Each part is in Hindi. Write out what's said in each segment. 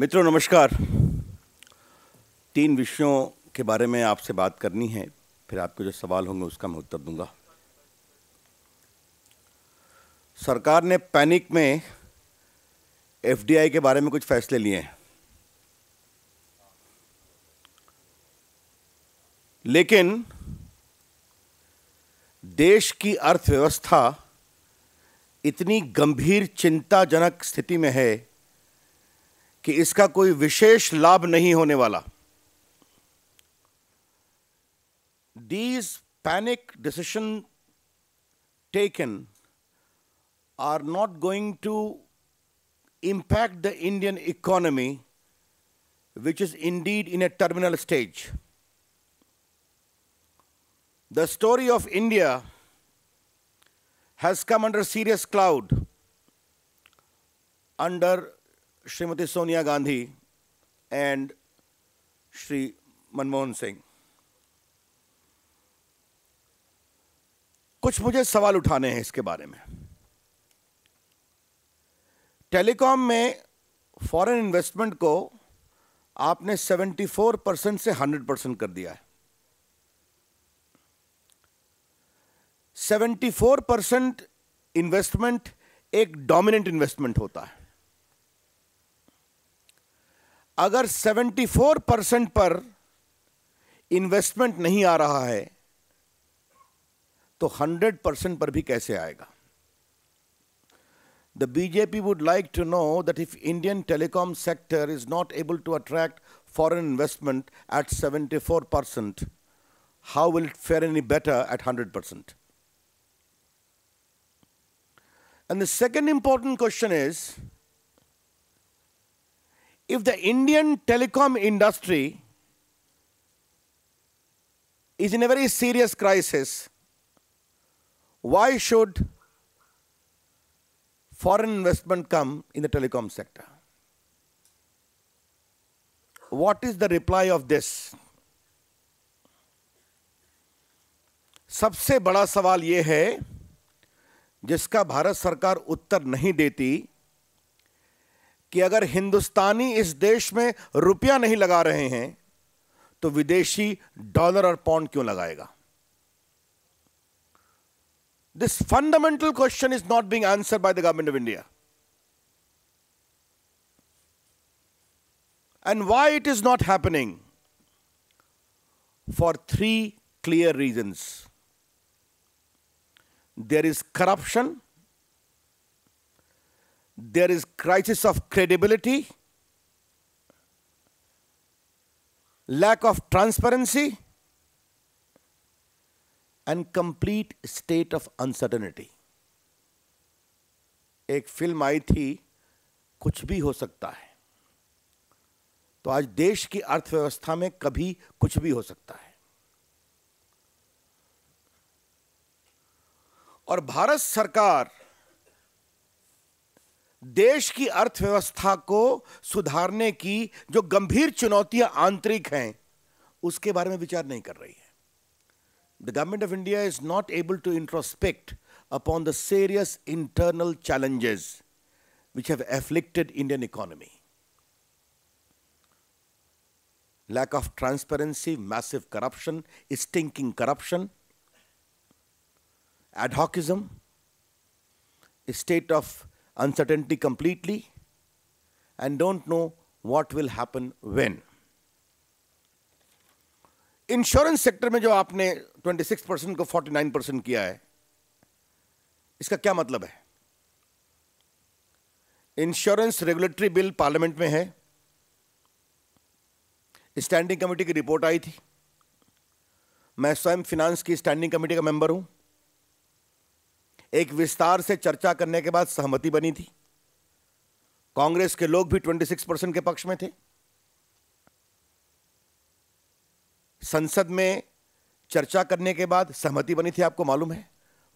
मित्रों नमस्कार तीन विषयों के बारे में आपसे बात करनी है फिर आपके जो सवाल होंगे उसका मैं उत्तर दूंगा सरकार ने पैनिक में एफडीआई के बारे में कुछ फैसले लिए हैं लेकिन देश की अर्थव्यवस्था इतनी गंभीर चिंताजनक स्थिति में है कि इसका कोई विशेष लाभ नहीं होने वाला these panic decision taken are not going to impact the Indian economy which is indeed in a terminal stage the story of India has come under serious cloud under Shrimati Sonia Gandhi and Shri Manmohan Singh कुछ मुझे सवाल उठाने हैं इसके बारे में टेलीकॉम में फॉरेन इन्वेस्टमेंट को आपने 74 परसेंट से 100 परसेंट कर दिया है 74 परसेंट इन्वेस्टमेंट एक डोमिनेंट इन्वेस्टमेंट होता है अगर 74 परसेंट पर इन्वेस्टमेंट नहीं आ रहा है तो 100 परसेंट पर भी कैसे आएगा the BJP would like to know that if Indian telecom sector is not able to attract foreign investment at 74 percent how will it fare any better at 100 percent and the second important question is if the Indian telecom industry is in a very serious crisis, why should foreign investment come in the telecom sector? What is the reply of this? सबसे बड़ा सवाल यह है जिसका भारत सरकार उत्तर नहीं देती कि अगर हिंदुस्तानी इस देश में रुपया नहीं लगा रहे हैं तो विदेशी डॉलर और पाउंड क्यों लगाएगा this fundamental question is not being answer by the government of India and why it is not happening for three clear reasons there is corruption there is crisis of credibility, lack of transparency, and complete state of uncertainty. ek film aayi thi kuch bhi ho sakta hai तो आज देश की अर्थव्यवस्था में कभी कुछ भी हो सकता है और भारत सरकार देश की अर्थव्यवस्था को सुधारने की जो गंभीर चुनौतियां आंतरिक हैं उसके बारे में विचार नहीं कर रही है the government of India is not able to introspect upon the serious internal challenges which have afflicted Indian economy lack of transparency massive corruption stinking corruption ad state of uncertainty completely and don't know what will happen when. Insurance sector में जो आपने 26 परसेंट को 49 परसेंट किया है इसका क्या मतलब है इंश्योरेंस रेगुलेटरी बिल पार्लियामेंट में है स्टैंडिंग कमेटी की रिपोर्ट आई थी मैं स्वयं फिनांस की स्टैंडिंग कमेटी का मेंबर हूं एक विस्तार से चर्चा करने के बाद सहमति बनी थी कांग्रेस के लोग भी 26 परसेंट के पक्ष में थे संसद में चर्चा करने के बाद सहमति बनी थी आपको मालूम है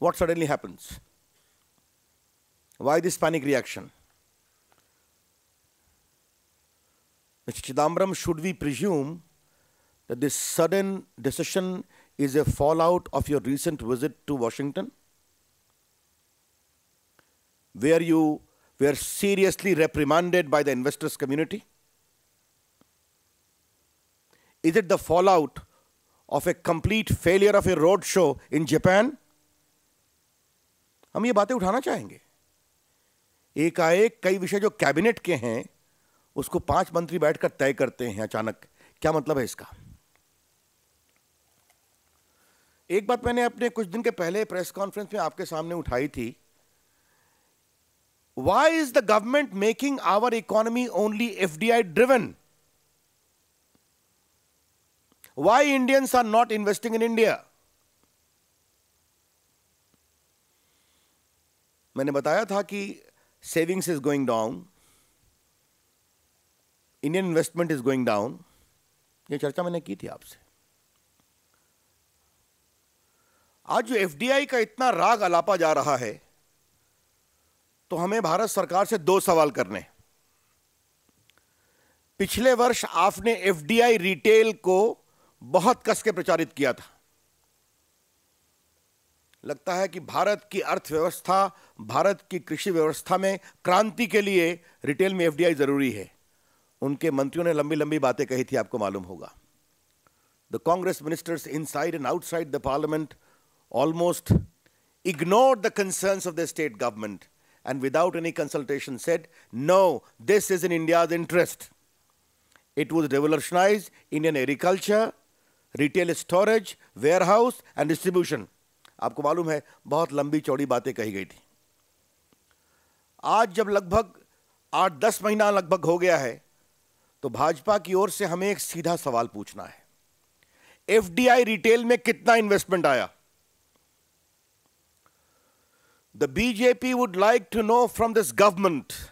what suddenly happens why this panic reaction mister Chidambaram, should we presume this sudden decision is a fall out of your recent visit to Washington where you were seriously reprimanded by the investors community? Is it the fallout of a complete failure of a road show in Japan? हम ये बातें उठाना चाहेंगे एकाएक कई विषय जो कैबिनेट के हैं उसको पांच मंत्री बैठकर तय करते हैं अचानक क्या मतलब है इसका एक बात मैंने अपने कुछ दिन के पहले प्रेस कॉन्फ्रेंस में आपके सामने उठाई थी why is the government making our economy only FDI driven? Why Indians are not investing in India? मैंने बताया था कि savings is going down Indian investment is going down ये चर्चा मैंने की थी आपसे आज जो एफडीआई का इतना राग अलापा जा रहा है तो हमें भारत सरकार से दो सवाल करने पिछले वर्ष आपने एफडीआई रिटेल को बहुत कस के प्रचारित किया था लगता है कि भारत की अर्थव्यवस्था भारत की कृषि व्यवस्था में क्रांति के लिए रिटेल में एफडीआई जरूरी है उनके मंत्रियों ने लंबी लंबी बातें कही थी आपको मालूम होगा the Congress ministers inside and outside the parliament almost ignore the concern of the state government and without any consultation said, No, this is in India's interest. It would revolutionize Indian agriculture, retail storage, warehouse, and distribution. आपको मालूम है बहुत लंबी चौड़ी बातें कही गई थी आज जब लगभग आठ दस महीना लगभग हो गया है तो भाजपा की ओर से हमें एक सीधा सवाल पूछना है एफडीआई रिटेल में कितना इन्वेस्टमेंट आया The BJP would like to know from this government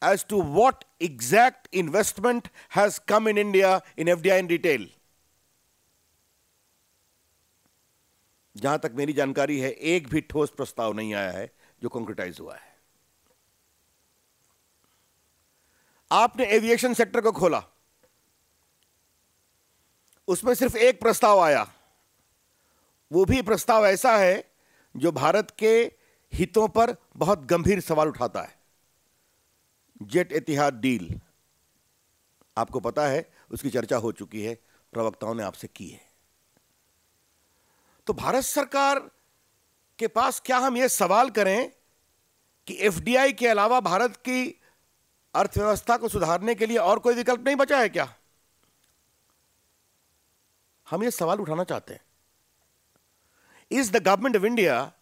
as to what exact investment has come in India in FDI and retail. जहां तक मेरी जानकारी है एक भी ठोस प्रस्ताव नहीं आया है जो कॉन्क्रिटाइज हुआ है आपने एविएशन सेक्टर को खोला उसमें सिर्फ एक प्रस्ताव आया वो भी प्रस्ताव ऐसा है जो भारत के हितों पर बहुत गंभीर सवाल उठाता है जेट इतिहाद डील आपको पता है उसकी चर्चा हो चुकी है प्रवक्ताओं ने आपसे की है तो भारत सरकार के पास क्या हम यह सवाल करें कि एफडीआई के अलावा भारत की अर्थव्यवस्था को सुधारने के लिए और कोई विकल्प नहीं बचा है क्या हम यह सवाल उठाना चाहते हैं is the government of India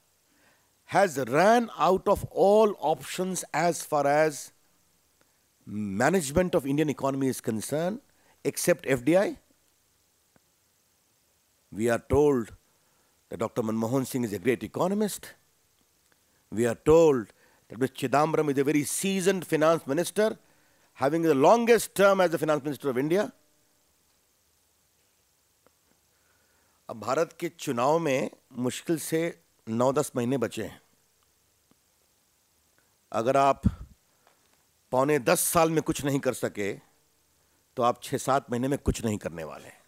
has ran out of all options as far as management of Indian economy is concerned, except FDI. We are told that Dr. Manmohan Singh is a great economist. We are told that Mr. Chidambaram is a very seasoned finance minister, having the longest term as the finance minister of India. अब भारत के चुनाव में मुश्किल से नौ दस महीने बचे हैं अगर आप पौने दस साल में कुछ नहीं कर सके तो आप छः सात महीने में कुछ नहीं करने वाले हैं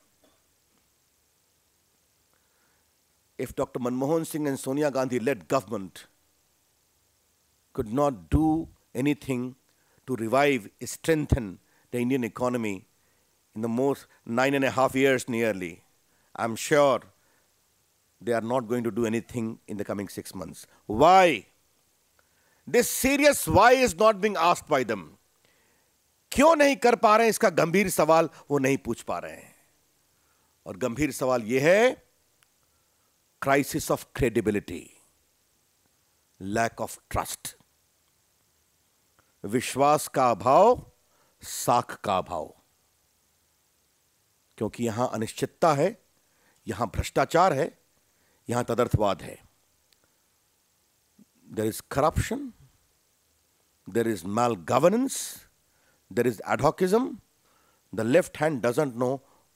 if doctor Manmohan Singh and Sonia Gandhi led government could not do anything to revive strengthen the Indian economy in the most nine and a half years nearly I'm sure they are not going to do anything in the coming six months. Why? This serious why is not being asked by them. क्यों नहीं कर पा रहे हैं इसका गंभीर सवाल वो नहीं पूछ पा रहे हैं और गंभीर सवाल ये है crisis of credibility lack of trust विश्वास का अभाव साख का अभाव क्योंकि यहां अनिश्चितता है यहां भ्रष्टाचार है यहां तदर्थवाद है there is corruption there is mal governance there is adhocism. The left hand doesn't know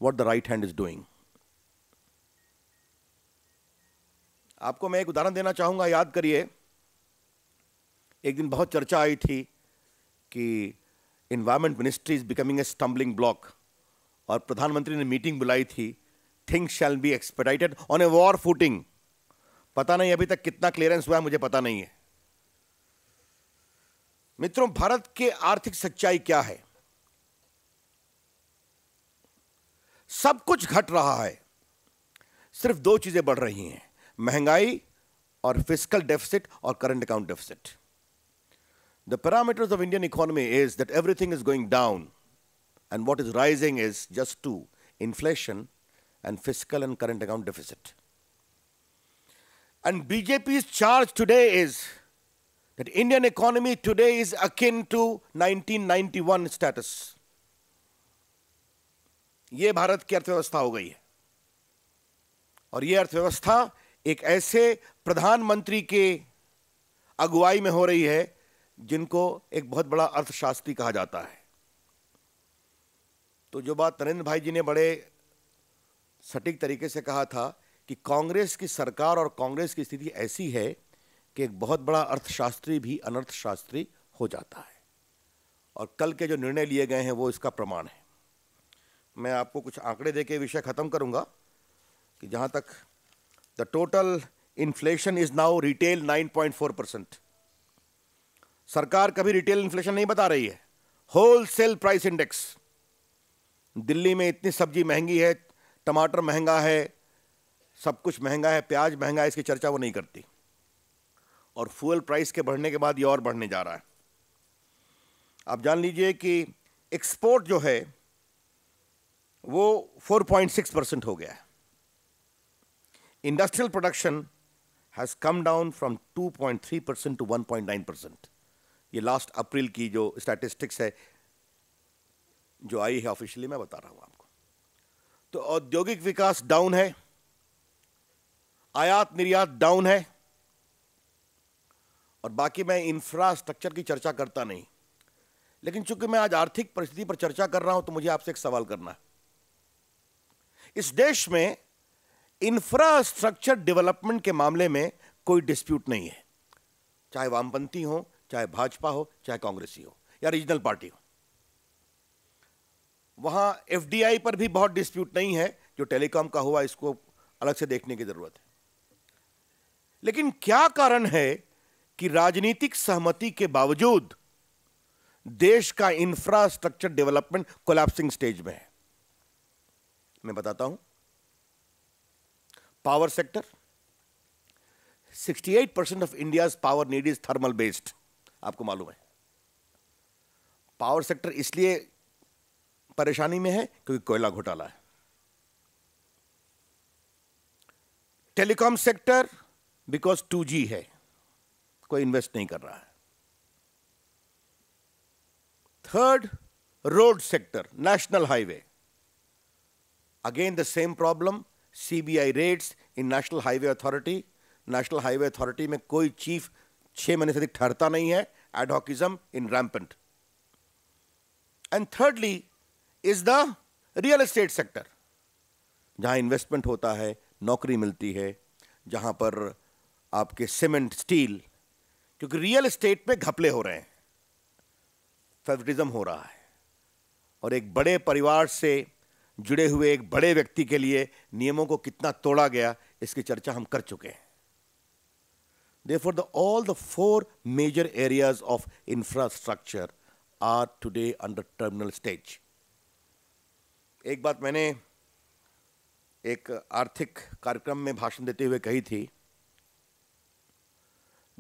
what the right hand is doing आपको मैं एक उदाहरण देना चाहूंगा याद करिए एक दिन बहुत चर्चा आई थी कि environment ministry is becoming a stumbling block और प्रधानमंत्री ने मीटिंग बुलाई थी things shall be expedited on a war footing पता नहीं अभी तक कितना क्लियरेंस हुआ है मुझे पता नहीं है मित्रों भारत के आर्थिक सच्चाई क्या है सब कुछ घट रहा है सिर्फ दो चीजें बढ़ रही हैं महंगाई और फिजिकल डेफिसिट और current account deficit the parameters of Indian economy is that everything is going down and what is rising is just two inflation and fiscal and current account deficit. And BJP's charge today is that Indian economy today is akin to 1991 status ये भारत की अर्थव्यवस्था हो गई है और ये अर्थव्यवस्था एक ऐसे प्रधानमंत्री के अगुवाई में हो रही है जिनको एक बहुत बड़ा अर्थशास्त्री कहा जाता है तो जो बात नरेंद्र भाई जी ने बड़े सटीक तरीके से कहा था कि कांग्रेस की सरकार और कांग्रेस की स्थिति ऐसी है कि एक बहुत बड़ा अर्थशास्त्री भी अनर्थशास्त्री हो जाता है और कल के जो निर्णय लिए गए हैं वो इसका प्रमाण है मैं आपको कुछ आंकड़े देके विषय ख़त्म करूंगा कि जहां तक the total inflation is now retail 9.4 percent सरकार कभी रिटेल इन्फ्लेशन नहीं बता रही है होलसेल प्राइस इंडेक्स दिल्ली में इतनी सब्जी महंगी है टमाटर महंगा है सब कुछ महंगा है प्याज महंगा है इसकी चर्चा वो नहीं करती और फ्यूल प्राइस के बढ़ने के बाद ये और बढ़ने जा रहा है आप जान लीजिए कि एक्सपोर्ट जो है वो 4.6 परसेंट हो गया है industrial production has come down from 2.3 percent to 1.9 percent ये लास्ट अप्रैल की जो स्टैटिस्टिक्स है जो आई है ऑफिशियली मैं बता रहा हूँ आपको तो औद्योगिक विकास डाउन है आयात निर्यात डाउन है और बाकी मैं इंफ्रास्ट्रक्चर की चर्चा करता नहीं लेकिन चूंकि मैं आज आर्थिक परिस्थिति पर चर्चा कर रहा हूं तो मुझे आपसे एक सवाल करना है इस देश में इंफ्रास्ट्रक्चर डेवलपमेंट के मामले में कोई डिस्प्यूट नहीं है चाहे वामपंथी हो चाहे भाजपा हो चाहे कांग्रेसी हो या रीजनल पार्टी हो वहाँ एफ पर भी बहुत डिस्प्यूट नहीं है जो टेलीकॉम का हुआ इसको अलग से देखने की ज़रूरत है लेकिन क्या कारण है कि राजनीतिक सहमति के बावजूद देश का इंफ्रास्ट्रक्चर डेवलपमेंट कोलैप्सिंग स्टेज में है मैं बताता हूं power sector 68 percent of India power need is thermal based आपको मालूम है पावर सेक्टर इसलिए परेशानी में है क्योंकि कोयला घोटाला है telecom sector because two G है कोई इन्वेस्ट नहीं कर रहा है third road sector national highway again the same problem CBI raids in national highway authority national highway authority में कोई चीफ छह महीने से अधिक ठहरता नहीं है adhocism in rampant and thirdly is the real estate sector जहां इन्वेस्टमेंट होता है नौकरी मिलती है जहां पर आपके सीमेंट स्टील क्योंकि रियल एस्टेट में घपले हो रहे हैं फेवरिज्म हो रहा है और एक बड़े परिवार से जुड़े हुए एक बड़े व्यक्ति के लिए नियमों को कितना तोड़ा गया इसकी चर्चा हम कर चुके हैं they for the all the four major areas of infrastructure are today under terminal stage एक बात मैंने एक आर्थिक कार्यक्रम में भाषण देते हुए कही थी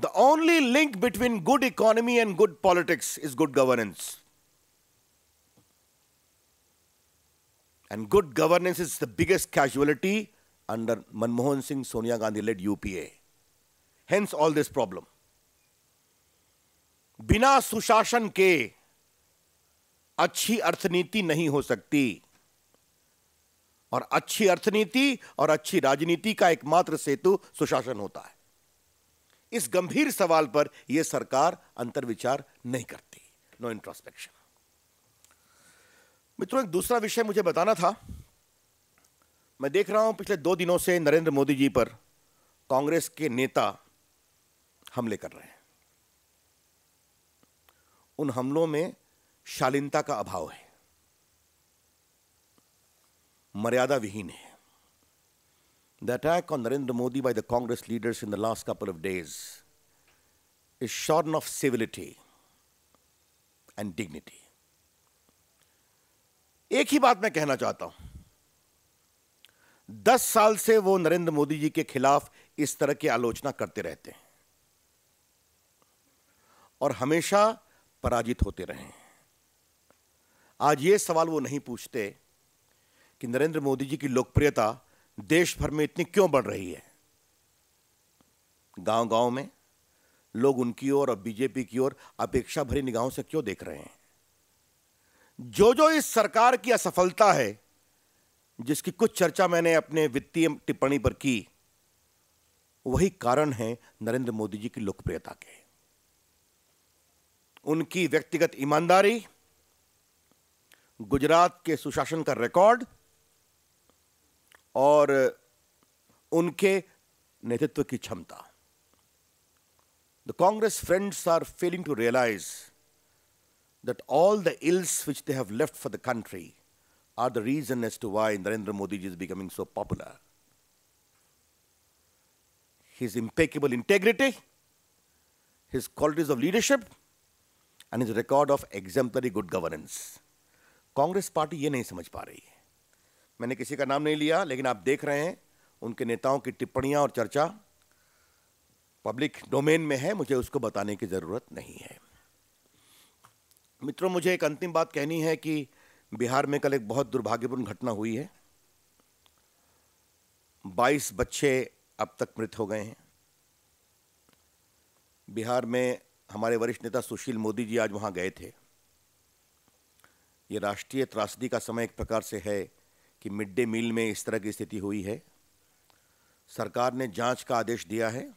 the only link between good economy and good politics is good governance and good governance is the biggest casualty under Manmohan Singh Sonia Gandhi led UPA hence all this problem बिना सुशासन के अच्छी अर्थनीति नहीं हो सकती और अच्छी अर्थनीति और अच्छी राजनीति का एकमात्र सेतु सुशासन होता है इस गंभीर सवाल पर यह सरकार अंतर्विचार नहीं करती नो इंट्रोस्पेक्शन मित्रों एक दूसरा विषय मुझे बताना था मैं देख रहा हूं पिछले दो दिनों से नरेंद्र मोदी जी पर कांग्रेस के नेता हमले कर रहे हैं उन हमलों में शालीनता का अभाव है मर्यादा विहीन है the attack on Narendra Modi by the Congress leaders in the last couple of days is shorn of civility and dignity एक ही बात मैं कहना चाहता हूं दस साल से वो नरेंद्र मोदी जी के खिलाफ इस तरह की आलोचना करते रहते हैं और हमेशा पराजित होते रहे हैं आज ये सवाल वो नहीं पूछते कि नरेंद्र मोदी जी की लोकप्रियता देश भर में इतनी क्यों बढ़ रही है गांव गांव में लोग उनकी ओर और बीजेपी की ओर अपेक्षा भरी निगाहों से क्यों देख रहे हैं जो जो इस सरकार की असफलता है जिसकी कुछ चर्चा मैंने अपने वित्तीय टिप्पणी पर की वही कारण है नरेंद्र मोदी जी की लोकप्रियता के उनकी व्यक्तिगत ईमानदारी गुजरात के सुशासन का रिकॉर्ड और उनके नेतृत्व की क्षमता the Congress friends are failing to realise that all the ills which they have left for the country are the reason as to why Narendra Modi ji is becoming so popular his impeccable integrity his qualities of leadership and his record of exemplary good governance Congress party ये नहीं समझ पा रही है मैंने किसी का नाम नहीं लिया लेकिन आप देख रहे हैं उनके नेताओं की टिप्पणियां और चर्चा पब्लिक डोमेन में है मुझे उसको बताने की ज़रूरत नहीं है मित्रों मुझे एक अंतिम बात कहनी है कि बिहार में कल एक बहुत दुर्भाग्यपूर्ण घटना हुई है 22 बच्चे अब तक मृत हो गए हैं बिहार में हमारे वरिष्ठ नेता सुशील मोदी जी आज वहां गए थे ये राष्ट्रीय त्रासदी का समय एक प्रकार से है कि मिड डे मील में इस तरह की स्थिति हुई है सरकार ने जांच का आदेश दिया है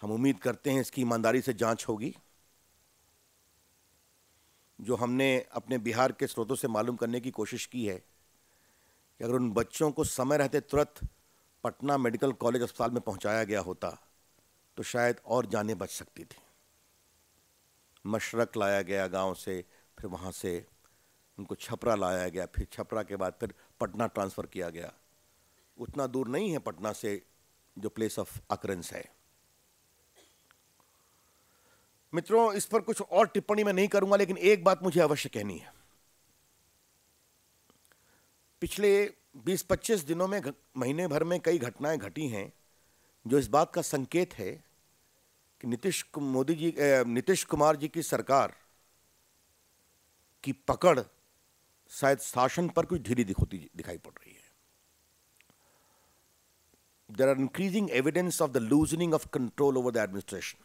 हम उम्मीद करते हैं इसकी ईमानदारी से जांच होगी जो हमने अपने बिहार के स्रोतों से मालूम करने की कोशिश की है कि अगर उन बच्चों को समय रहते तुरंत पटना मेडिकल कॉलेज अस्पताल में पहुंचाया गया होता तो शायद और जाने बच सकती थी मशरक लाया गया गांव से फिर वहाँ से उनको छपरा लाया गया फिर छपरा के बाद फिर पटना ट्रांसफ़र किया गया उतना दूर नहीं है पटना से जो प्लेस ऑफ अक्रेंस है मित्रों इस पर कुछ और टिप्पणी मैं नहीं करूंगा लेकिन एक बात मुझे अवश्य कहनी है पिछले 20-25 दिनों में महीने भर में कई घटनाएं घटी हैं जो इस बात का संकेत है कि नीतीश मोदी जी नीतीश कुमार जी की सरकार की पकड़ शायद शासन पर कुछ ढीली होती दिखाई पड़ रही है there are increasing evidence of the loosening of control over the administration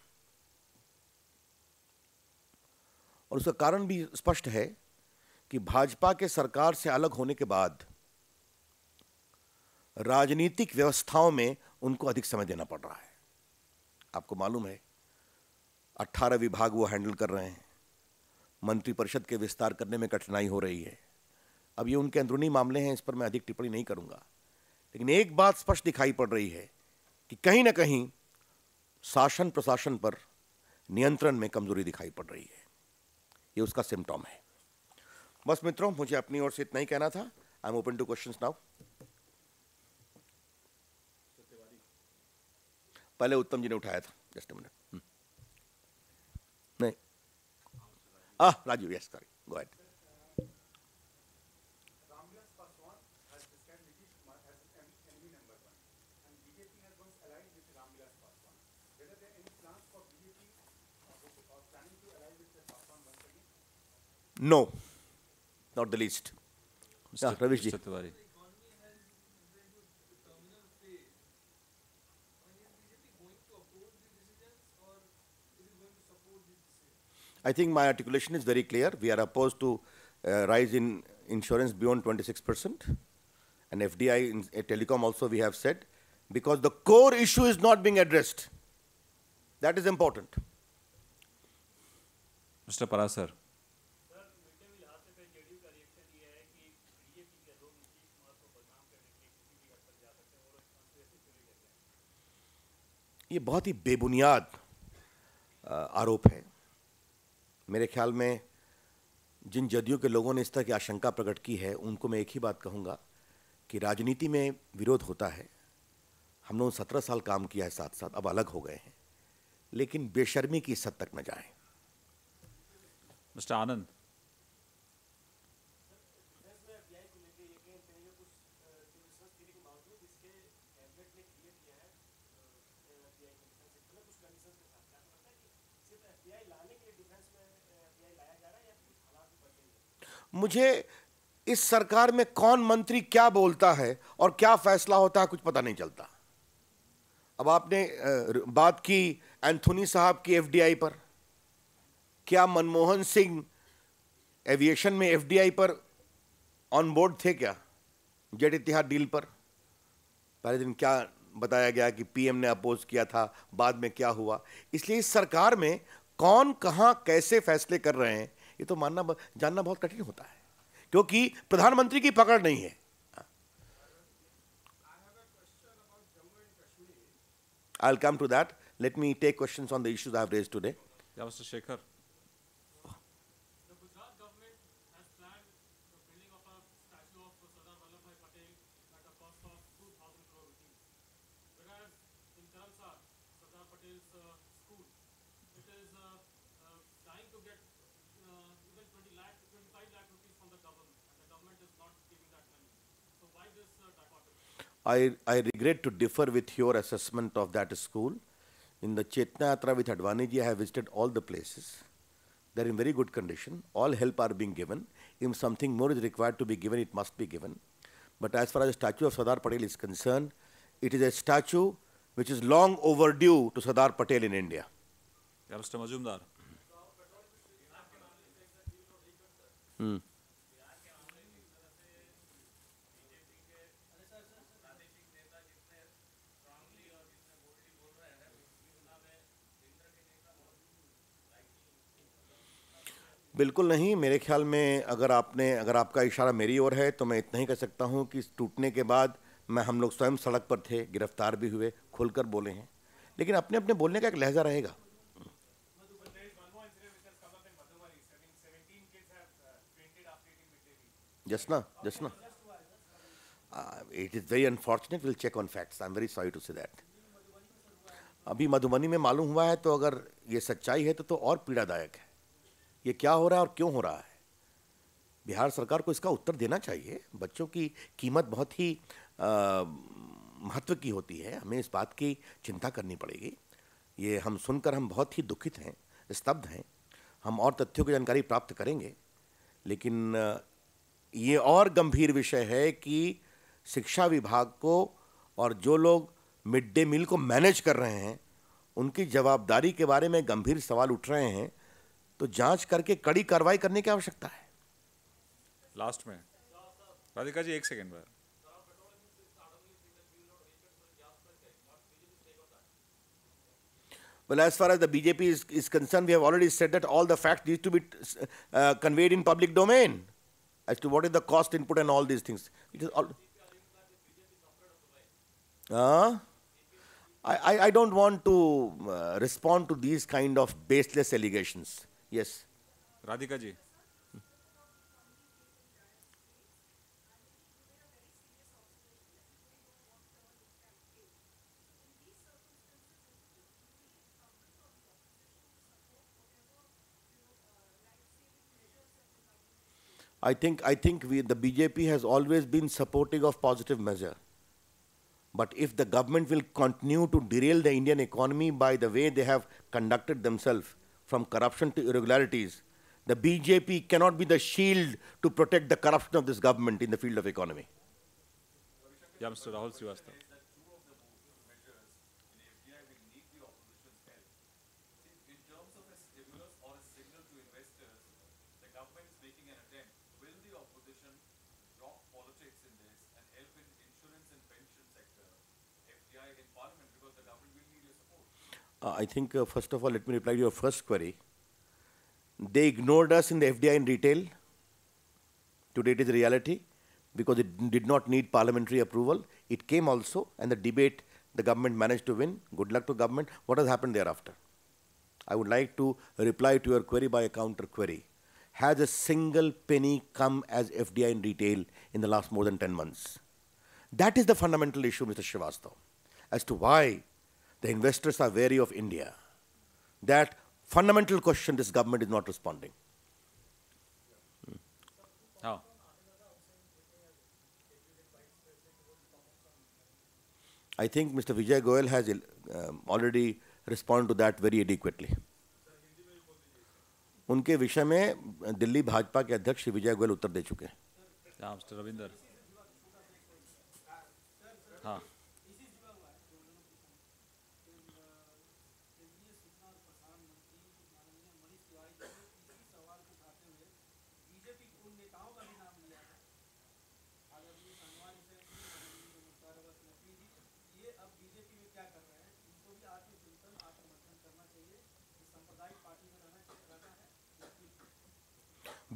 और उसका कारण भी स्पष्ट है कि भाजपा के सरकार से अलग होने के बाद राजनीतिक व्यवस्थाओं में उनको अधिक समय देना पड़ रहा है आपको मालूम है 18 विभाग वो हैंडल कर रहे हैं मंत्रिपरिषद के विस्तार करने में कठिनाई हो रही है अब ये उनके अंदरूनी मामले हैं इस पर मैं अधिक टिप्पणी नहीं करूंगा लेकिन एक बात स्पष्ट दिखाई पड़ रही है कि कहीं ना कहीं शासन प्रशासन पर नियंत्रण में कमजोरी दिखाई पड़ रही है ये उसका सिम्टॉम है बस मित्रों मुझे अपनी ओर से इतना ही कहना था I am open to question now पहले उत्तम जी ने उठाया था जस्ट हम्म। मिनट नहीं Rajiv yes sorry go ahead No, not the least. Mr. Yeah, Mr. I think my articulation is very clear. We are opposed to uh, rise in insurance beyond 26%. And FDI in uh, telecom also we have said, because the core issue is not being addressed. That is important. Mr. Parasar. ये बहुत ही बेबुनियाद आरोप है मेरे ख्याल में जिन जदयू के लोगों ने इस तरह की आशंका प्रकट की है उनको मैं एक ही बात कहूँगा कि राजनीति में विरोध होता है हम लोगों सत्रह साल काम किया है साथ साथ अब अलग हो गए हैं लेकिन बेशर्मी की इस हद तक न जाए मिस्टर आनंद मुझे इस सरकार में कौन मंत्री क्या बोलता है और क्या फैसला होता है कुछ पता नहीं चलता अब आपने बात की एंथोनी साहब की एफडीआई पर क्या मनमोहन सिंह एविएशन में एफडीआई पर ऑन बोर्ड थे क्या जेट इतिहाद डील पर पहले दिन क्या बताया गया कि पीएम ने अपोज किया था बाद में क्या हुआ इसलिए इस सरकार में कौन कहाँ कैसे फैसले कर रहे हैं ये तो मानना जानना बहुत कठिन होता है क्योंकि प्रधानमंत्री की पकड़ नहीं है I'll come to that. Let me take questions on the issues I've raised today. Yeah, Mr. Shekhar. I, I regret to differ with your assessment of that school. In the Chetna Yatra with Advaniji, I have visited all the places. They're in very good condition. All help are being given. If something more is required to be given, it must be given. But as far as the statue of Sadar Patel is concerned, it is a statue which is long overdue to Sadar Patel in India. Mr. Majumdar. Hmm. बिल्कुल नहीं मेरे ख्याल में अगर आपने अगर आपका इशारा मेरी ओर है तो मैं इतना ही कह सकता हूँ कि टूटने के बाद मैं हम लोग स्वयं सड़क पर थे गिरफ्तार भी हुए खुलकर बोले हैं लेकिन अपने अपने बोलने का एक लहजा रहेगा जसना जसना it is very unfortunate will check on facts I am very sorry to say that अभी मधुबनी में मालूम हुआ है तो अगर ये सच्चाई है तो तो और पीड़ादायक है ये क्या हो रहा है और क्यों हो रहा है बिहार सरकार को इसका उत्तर देना चाहिए बच्चों की कीमत बहुत ही महत्व की होती है हमें इस बात की चिंता करनी पड़ेगी ये हम सुनकर हम बहुत ही दुखित हैं स्तब्ध हैं हम और तथ्यों की जानकारी प्राप्त करेंगे लेकिन ये और गंभीर विषय है कि शिक्षा विभाग को और जो लोग मिड डे मील को मैनेज कर रहे हैं उनकी जवाबदारी के बारे में गंभीर सवाल उठ रहे हैं तो जांच करके कड़ी कार्रवाई करने की आवश्यकता है लास्ट में राधिका जी एक सेकेंड बार Well, as far as the BJP is, is concerned, we have already said that all the facts need to be uh, conveyed in public domain as to what is the cost input and all these things. It is all. Ah, Uh, I, I, I don't want to uh, respond to these kind of baseless allegations. Yes. Radhika ji. I think, I think we, the BJP has always been supportive of positive measure. But if the government will continue to derail the Indian economy by the way they have conducted themselves, from corruption to irregularities, the BJP cannot be the shield to protect the corruption of this government in the field of economy. Yeah, Mr. Rahul Srivastava. Uh, I think, uh, first of all, let me reply to your first query. They ignored us in the FDI in retail. Today it is reality because it did not need parliamentary approval. It came also, and the debate the government managed to win. Good luck to government. What has happened thereafter? I would like to reply to your query by a counter query. Has a single penny come as FDI in retail in the last more than 10 months? That is the fundamental issue, Mr. Srivastav, as to why the investors are wary of India. That fundamental question this government is not responding. Hmm. Oh. I think Mr. Vijay Goel has um, already responded to that very adequately. उनके विषय में दिल्ली भाजपा के अध्यक्ष विजय गोयल उत्तर दे चुके हैं रविंदर हाँ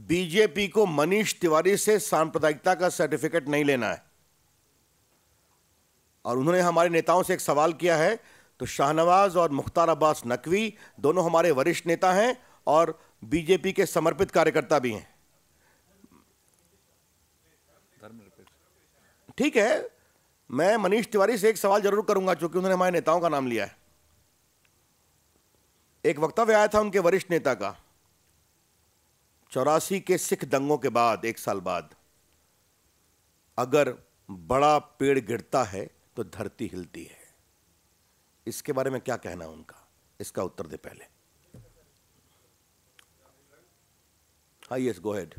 बीजेपी को मनीष तिवारी से सांप्रदायिकता का सर्टिफिकेट नहीं लेना है और उन्होंने हमारे नेताओं से एक सवाल किया है तो शाहनवाज और मुख्तार अब्बास नकवी दोनों हमारे वरिष्ठ नेता हैं और बीजेपी के समर्पित कार्यकर्ता भी हैं ठीक है मैं मनीष तिवारी से एक सवाल जरूर करूंगा क्योंकि उन्होंने हमारे नेताओं का नाम लिया है एक वक्तव्य आया था उनके वरिष्ठ नेता का चौरासी के सिख दंगों के बाद एक साल बाद अगर बड़ा पेड़ गिरता है तो धरती हिलती है इसके बारे में क्या कहना उनका इसका उत्तर दे पहले हाँ yes go ahead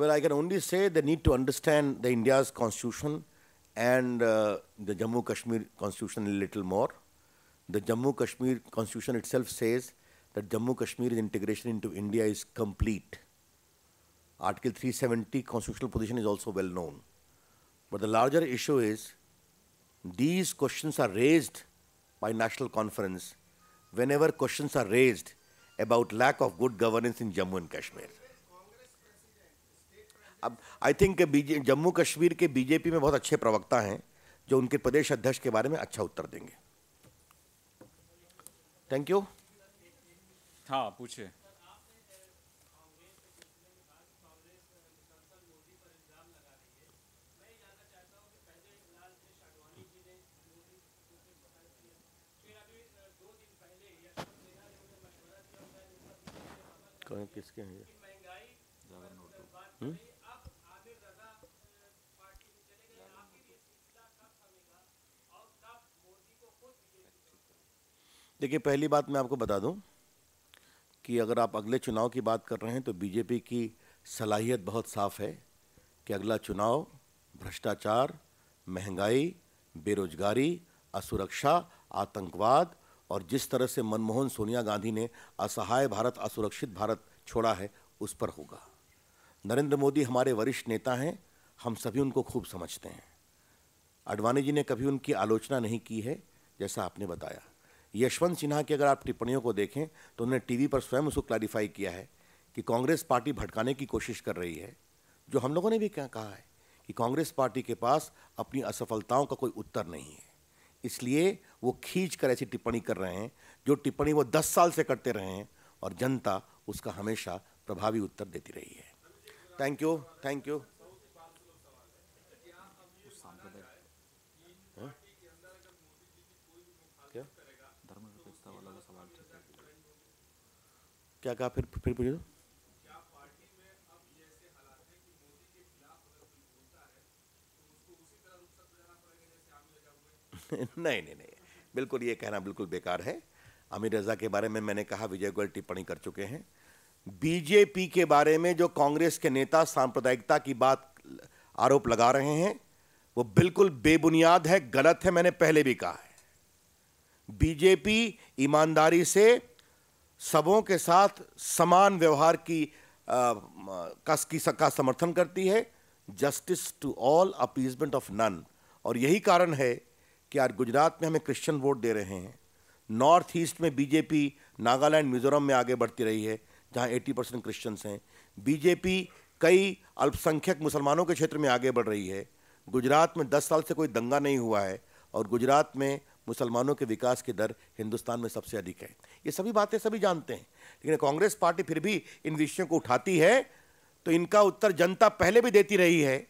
Well, I can only say they need to understand the India's constitution and uh, the Jammu Kashmir constitution a little more. The Jammu Kashmir constitution itself says that Jammu Kashmir's integration into India is complete. Article 370 constitutional position is also well known. But the larger issue is these questions are raised by national conference whenever questions are raised about lack of good governance in Jammu and Kashmir. अब आई थिंक जम्मू कश्मीर के बीजेपी में बहुत अच्छे प्रवक्ता हैं जो उनके प्रदेश अध्यक्ष के बारे में अच्छा उत्तर देंगे थैंक यू हाँ पूछे किसके हैं देखिए पहली बात मैं आपको बता दूं कि अगर आप अगले चुनाव की बात कर रहे हैं तो बीजेपी की सलाहियत बहुत साफ़ है कि अगला चुनाव भ्रष्टाचार महंगाई बेरोजगारी असुरक्षा आतंकवाद और जिस तरह से मनमोहन सोनिया गांधी ने असहाय भारत असुरक्षित भारत छोड़ा है उस पर होगा नरेंद्र मोदी हमारे वरिष्ठ नेता हैं हम सभी उनको खूब समझते हैं अडवाणी जी ने कभी उनकी आलोचना नहीं की है जैसा आपने बताया यशवंत सिन्हा की अगर आप टिप्पणियों को देखें तो उन्होंने टीवी पर स्वयं उसको क्लैरिफाई किया है कि कांग्रेस पार्टी भटकाने की कोशिश कर रही है जो हम लोगों ने भी क्या कहा है कि कांग्रेस पार्टी के पास अपनी असफलताओं का कोई उत्तर नहीं है इसलिए वो खींच कर ऐसी टिप्पणी कर रहे हैं जो टिप्पणी वो दस साल से करते रहे हैं और जनता उसका हमेशा प्रभावी उत्तर देती रही है थैंक यू थैंक यू क्या कहा फिर फिर पूछो तो नहीं नहीं नहीं बिल्कुल ये कहना बिल्कुल बेकार है अमीर रजा के बारे में मैंने कहा विजय गोयल टिप्पणी कर चुके हैं बीजेपी के बारे में जो कांग्रेस के नेता सांप्रदायिकता की बात आरोप लगा रहे हैं वो बिल्कुल बेबुनियाद है गलत है मैंने पहले भी कहा है बीजेपी ईमानदारी से सबों के साथ समान व्यवहार की का, का समर्थन करती है justice to all appeasement of none और यही कारण है कि आज गुजरात में हमें क्रिश्चियन वोट दे रहे हैं नॉर्थ ईस्ट में बीजेपी नागालैंड मिजोरम में आगे बढ़ती रही है जहां 80 परसेंट क्रिश्चियंस हैं बीजेपी कई अल्पसंख्यक मुसलमानों के क्षेत्र में आगे बढ़ रही है गुजरात में 10 साल से कोई दंगा नहीं हुआ है और गुजरात में मुसलमानों के विकास की दर हिंदुस्तान में सबसे अधिक है ये सभी बातें सभी जानते हैं लेकिन कांग्रेस पार्टी फिर भी इन विषयों को उठाती है तो इनका उत्तर जनता पहले भी देती रही है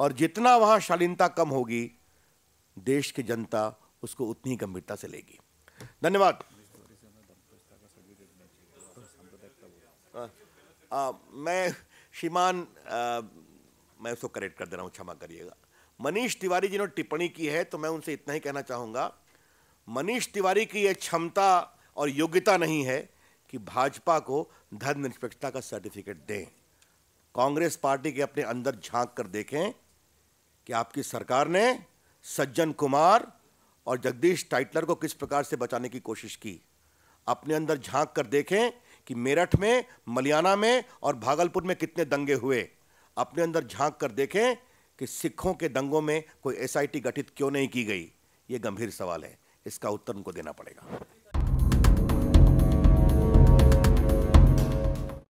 और जितना वहाँ शालीनता कम होगी देश की जनता उसको उतनी गंभीरता से लेगी धन्यवाद मैं श्रीमान मैं उसको करेक्ट कर दे रहा हूँ क्षमा करिएगा मनीष तिवारी जी ने टिप्पणी की है तो मैं उनसे इतना ही कहना चाहूँगा मनीष तिवारी की यह क्षमता और योग्यता नहीं है कि भाजपा को धर्म निरपेक्षता का सर्टिफिकेट दें कांग्रेस पार्टी के अपने अंदर झांक कर देखें कि आपकी सरकार ने सज्जन कुमार और जगदीश टाइटलर को किस प्रकार से बचाने की कोशिश की अपने अंदर झांक कर देखें कि मेरठ में मलियाना में और भागलपुर में कितने दंगे हुए अपने अंदर झांक कर देखें कि सिखों के दंगों में कोई एसआईटी गठित क्यों नहीं की गई ये गंभीर सवाल है इसका उत्तर उनको देना पड़ेगा